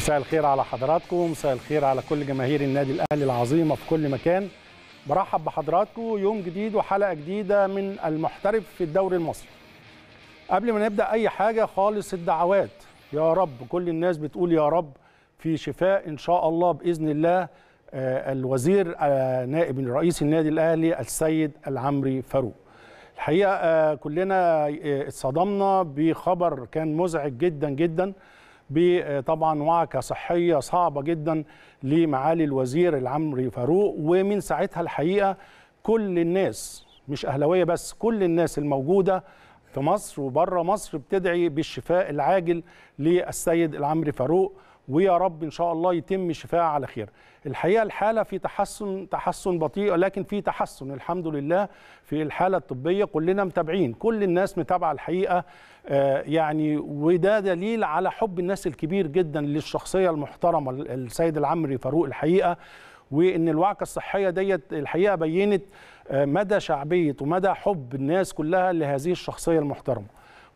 مساء الخير على حضراتكم مساء الخير على كل جماهير النادي الاهلي العظيمه في كل مكان برحب بحضراتكم يوم جديد وحلقه جديده من المحترف في الدوري المصري قبل ما نبدا اي حاجه خالص الدعوات يا رب كل الناس بتقول يا رب في شفاء ان شاء الله باذن الله آه، الوزير آه، نائب رئيس النادي الاهلي السيد العمري فاروق الحقيقه آه، كلنا اتصدمنا بخبر كان مزعج جدا جدا بطبعا وعكه صحيه صعبه جدا لمعالي الوزير العمري فاروق ومن ساعتها الحقيقه كل الناس مش اهلاويه بس كل الناس الموجوده في مصر وبره مصر بتدعي بالشفاء العاجل للسيد العمري فاروق ويا رب ان شاء الله يتم شفاء على خير الحقيقه الحاله في تحسن تحسن بطيء لكن في تحسن الحمد لله في الحاله الطبيه كلنا متابعين كل الناس متابعه الحقيقه آه، يعني وده دليل على حب الناس الكبير جدا للشخصيه المحترمه السيد العمري فاروق الحقيقه وان الوعكه الصحيه ديت الحقيقه بينت آه، مدى شعبيه ومدى حب الناس كلها لهذه الشخصيه المحترمه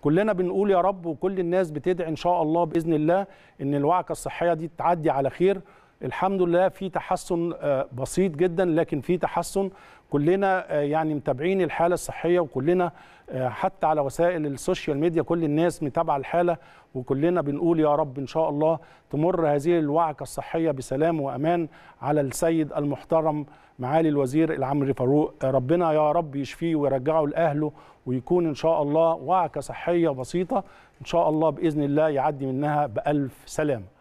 كلنا بنقول يا رب وكل الناس بتدعي ان شاء الله باذن الله ان الوعكه الصحيه دي تعدي على خير الحمد لله في تحسن آه، بسيط جدا لكن في تحسن كلنا آه، يعني متابعين الحاله الصحيه وكلنا آه، حتى على وسائل السوشيال ميديا كل الناس متابعه الحاله وكلنا بنقول يا رب ان شاء الله تمر هذه الوعكه الصحيه بسلام وامان على السيد المحترم معالي الوزير العمري فاروق ربنا يا رب يشفيه ويرجعه لاهله ويكون ان شاء الله وعكه صحيه بسيطه ان شاء الله باذن الله يعدي منها بالف سلامه